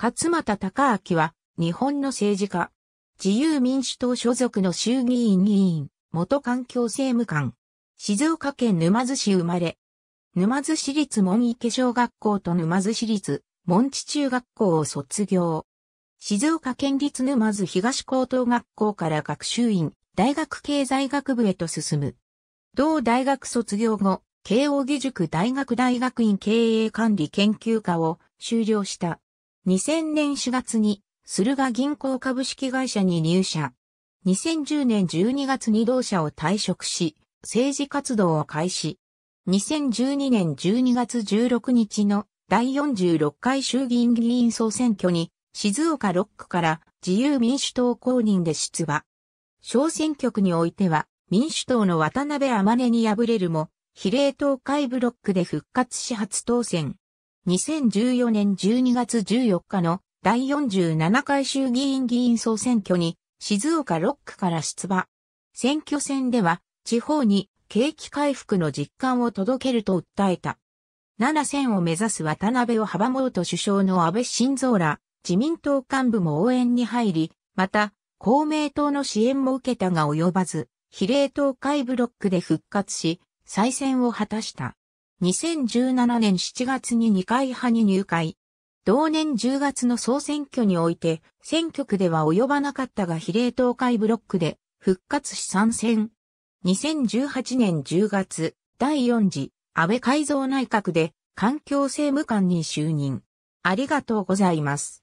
勝又高明は、日本の政治家。自由民主党所属の衆議院議員、元環境政務官。静岡県沼津市生まれ。沼津市立門池小学校と沼津市立門地中学校を卒業。静岡県立沼津東高等学校から学習院、大学経済学部へと進む。同大学卒業後、慶応義塾大学大学院経営管理研究科を修了した。2000年4月に、駿河銀行株式会社に入社。2010年12月に同社を退職し、政治活動を開始。2012年12月16日の第46回衆議院議員総選挙に、静岡6区から自由民主党公認で出馬。小選挙区においては、民主党の渡辺天音に敗れるも、比例党会ブロックで復活し初当選。2014年12月14日の第47回衆議院議員総選挙に静岡6区から出馬。選挙戦では地方に景気回復の実感を届けると訴えた。7選を目指す渡辺を阻もうと首相の安倍晋三ら自民党幹部も応援に入り、また公明党の支援も受けたが及ばず、比例党会ブロックで復活し、再選を果たした。2017年7月に二階派に入会。同年10月の総選挙において、選挙区では及ばなかったが比例東海ブロックで復活し参戦。2018年10月、第4次安倍改造内閣で環境政務官に就任。ありがとうございます。